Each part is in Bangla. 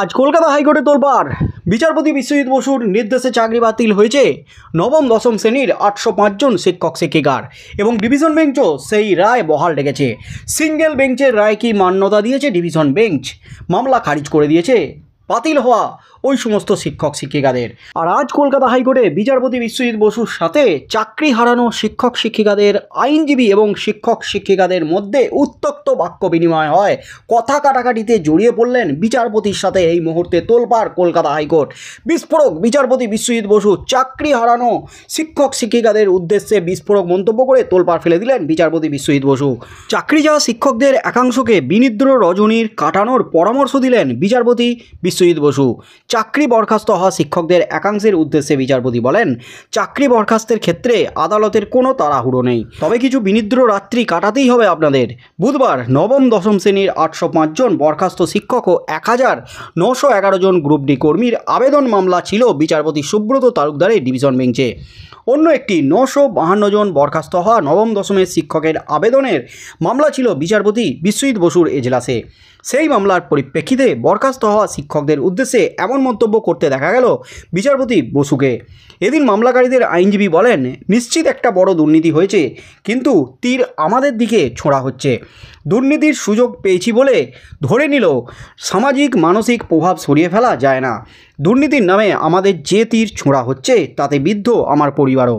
আজ কলকাতা হাইকোর্টে তোলবার বিচারপতি বিশ্বজিৎ বসুর নির্দেশে চাকরি বাতিল হয়েছে নবম দশম শ্রেণীর আটশো পাঁচজন শিক্ষক শিক্ষিকার এবং ডিভিশন বেঞ্চও সেই রায় বহাল রেখেছে সিঙ্গেল বেঞ্চের রায় কি মান্যতা দিয়েছে ডিভিশন বেঞ্চ মামলা খারিজ করে দিয়েছে বাতিল হওয়া ওই সমস্ত শিক্ষক শিক্ষিকাদের আর আজ কলকাতা হাইকোর্টে বিচারপতি বিশ্বজিৎ বসুর সাথে চাকরি হারানো শিক্ষক শিক্ষিকাদের আইনজীবী এবং শিক্ষক শিক্ষিকাদের মধ্যে উত্তক্ত বাক্য বিনিময় হয় কথা কাটাকাটিতে জড়িয়ে পড়লেন বিচারপতির সাথে এই মুহূর্তে তোলপাড় কলকাতা হাইকোর্ট বিস্ফোরক বিচারপতি বিশ্বজিৎ বসু চাকরি হারানো শিক্ষক শিক্ষিকাদের উদ্দেশ্যে বিস্ফোরক মন্তব্য করে তোলপাড় ফেলে দিলেন বিচারপতি বিশ্বজিৎ বসু চাকরি যাওয়া শিক্ষকদের একাংশকে বিনিদ্র রজনীর কাটানোর পরামর্শ দিলেন বিচারপতি বিশ্বজিৎ বসু চাকরি বরখাস্ত হওয়া শিক্ষকদের একাংশের উদ্দেশ্যে বিচারপতি বলেন চাকরি বরখাস্তের ক্ষেত্রে আদালতের কোনো তাড়াহুড়ো নেই তবে কিছু বিনিদ্র রাত্রি কাটাতেই হবে আপনাদের বুধবার নবম দশম শ্রেণীর আটশো পাঁচজন বরখাস্ত শিক্ষক ও এক হাজার নশো এগারো জন গ্রুপ ডি কর্মীর আবেদন মামলা ছিল বিচারপতি সুব্রত তালুকদারের ডিভিশন বেঞ্চে অন্য একটি নশো বাহান্ন জন বরখাস্ত হওয়া নবম দশমের শিক্ষকের আবেদনের মামলা ছিল বিচারপতি বিশ্বজিৎ বসুর এজলাসে সেই মামলার পরিপ্রেক্ষিতে বরখাস্ত হওয়া শিক্ষকদের উদ্দেশ্যে এমন মন্তব্য করতে দেখা গেল বিচারপতি বসুকে এদিন মামলাকারীদের আইনজীবী বলেন নিশ্চিত একটা বড় দুর্নীতি হয়েছে কিন্তু তীর আমাদের দিকে ছোঁড়া হচ্ছে দুর্নীতির সুযোগ পেয়েছি বলে ধরে নিল সামাজিক মানসিক প্রভাব সরিয়ে ফেলা যায় না দুর্নীতির নামে আমাদের যে তীর ছোঁড়া হচ্ছে তাতে বিদ্ধ আমার পরিবারও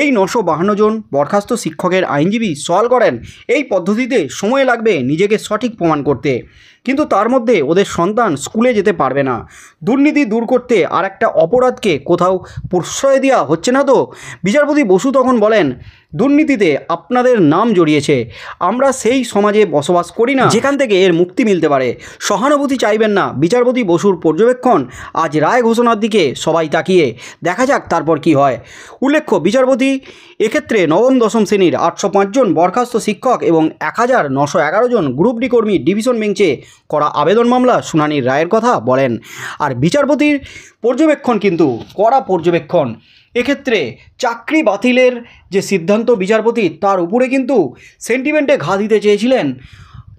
এই নশো বাহান্ন জন বরখাস্ত শিক্ষকের আইনজীবী সওয়াল করেন এই পদ্ধতিতে সময় লাগবে নিজেকে সঠিক প্রমাণ করতে কিন্তু তার মধ্যে ওদের সন্তান স্কুলে যেতে পারবে না দুর্নীতি দূর করতে আর একটা অপরাধকে কোথাও প্রশ্রয় দেওয়া হচ্ছে না তো বিচারপতি বসু তখন বলেন দুর্নীতিতে আপনাদের নাম জড়িয়েছে আমরা সেই সমাজে বসবাস করি না যেখান থেকে এর মুক্তি মিলতে পারে সহানুভূতি চাইবেন না বিচারপতি বসুর পর্যবেক্ষণ আজ রায় ঘোষণার দিকে সবাই তাকিয়ে দেখা যাক তারপর কি হয় উল্লেখ্য বিচারপতি এক্ষেত্রে নবম দশম শ্রেণীর আটশো পাঁচজন বরখাস্ত শিক্ষক এবং এক হাজার নশো এগারো জন গ্রুপ ডি কর্মী ডিভিশন বেঞ্চে করা আবেদন মামলা শুনানির রায়ের কথা বলেন আর বিচারপতির পর্যবেক্ষণ কিন্তু কড়া পর্যবেক্ষণ এক্ষেত্রে চাকরি বাতিলের যে সিদ্ধান্ত বিচারপতি তার উপরে কিন্তু সেন্টিমেন্টে ঘা দিতে চেয়েছিলেন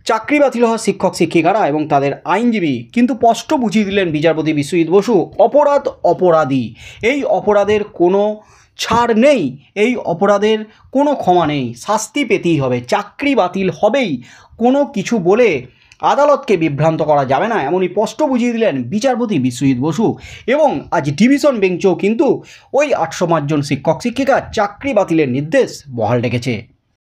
চাকরি বাতিল হওয়া শিক্ষক শিক্ষিকারা এবং তাদের আইনজীবী কিন্তু স্পষ্ট বুঝিয়ে দিলেন বিচারপতি বিশ্বজিৎ বসু অপরাধ অপরাধী এই অপরাধের কোনো ছাড় নেই এই অপরাধের কোনো ক্ষমা নেই শাস্তি পেতেই হবে চাকরি বাতিল হবেই কোনো কিছু বলে আদালতকে বিভ্রান্ত করা যাবে না এমনই স্পষ্ট বুঝিয়ে দিলেন বিচারপতি বিশ্বজিৎ বসু এবং আজ ডিভিশন বেঞ্চও কিন্তু ওই আটশো পাঁচজন শিক্ষক শিক্ষিকা চাকরি বাতিলের নির্দেশ বহাল রেখেছে